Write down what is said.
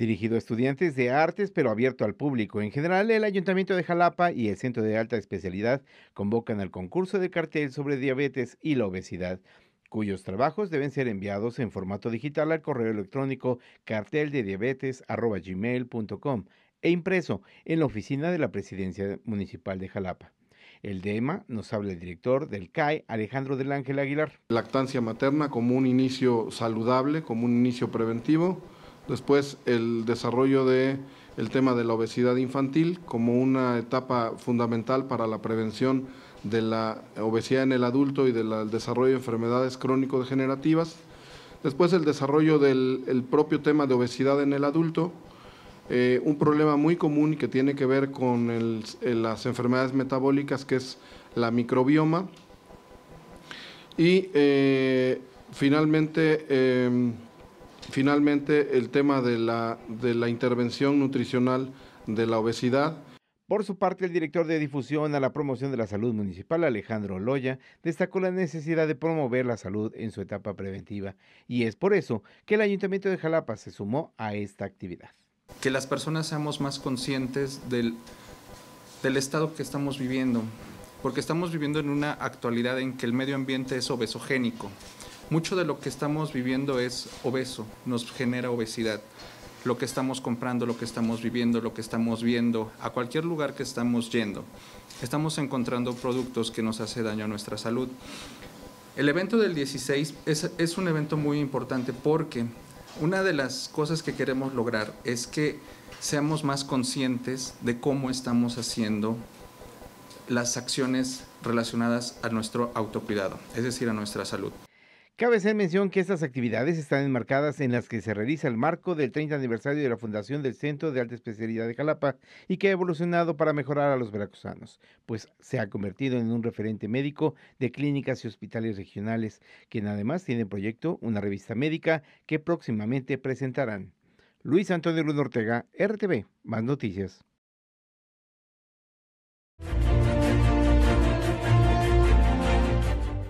Dirigido a estudiantes de artes, pero abierto al público. En general, el Ayuntamiento de Jalapa y el Centro de Alta Especialidad convocan al concurso de cartel sobre diabetes y la obesidad cuyos trabajos deben ser enviados en formato digital al correo electrónico carteldediabetes.gmail.com e impreso en la oficina de la Presidencia Municipal de Jalapa. El DEMA nos habla el director del CAE, Alejandro del Ángel Aguilar. Lactancia materna como un inicio saludable, como un inicio preventivo Después el desarrollo de el tema de la obesidad infantil como una etapa fundamental para la prevención de la obesidad en el adulto y del desarrollo de enfermedades crónico-degenerativas. Después el desarrollo del propio tema de obesidad en el adulto, eh, un problema muy común que tiene que ver con eh, las enfermedades metabólicas, que es la microbioma. Y eh, finalmente, em, Finalmente, el tema de la, intervención nutricional de la obesidad. Por su parte, el director de difusión a la promoción de la salud municipal, Alejandro Loya, destacó la necesidad de promover la salud en su etapa preventiva y es por eso que el Ayuntamiento de Jalapa se sumó a esta actividad. Que las personas seamos más conscientes del estado que estamos viviendo, porque estamos viviendo en una actualidad en que el medio ambiente es obesogénico. Mucho de lo que estamos viviendo es obeso, nos genera obesidad. Lo que estamos comprando, lo que estamos viviendo, lo que estamos viendo, a cualquier lugar que estamos yendo, estamos encontrando productos que nos hace daño a nuestra salud. El evento del 16 es, es un evento muy importante porque una de las cosas que queremos lograr es que seamos más conscientes de cómo estamos haciendo las acciones relacionadas a nuestro autocuidado, es decir, a nuestra salud. Cabe hacer mención que estas actividades están enmarcadas en las que se realiza el marco del 30 aniversario de la fundación del Centro de Alta Especialidad de Jalapa y que ha evolucionado para mejorar a los veracruzanos, pues se ha convertido en un referente médico de clínicas y hospitales regionales, quien además tiene en proyecto una revista médica que próximamente presentarán. Luis Antonio Luna Ortega, RTV, más noticias.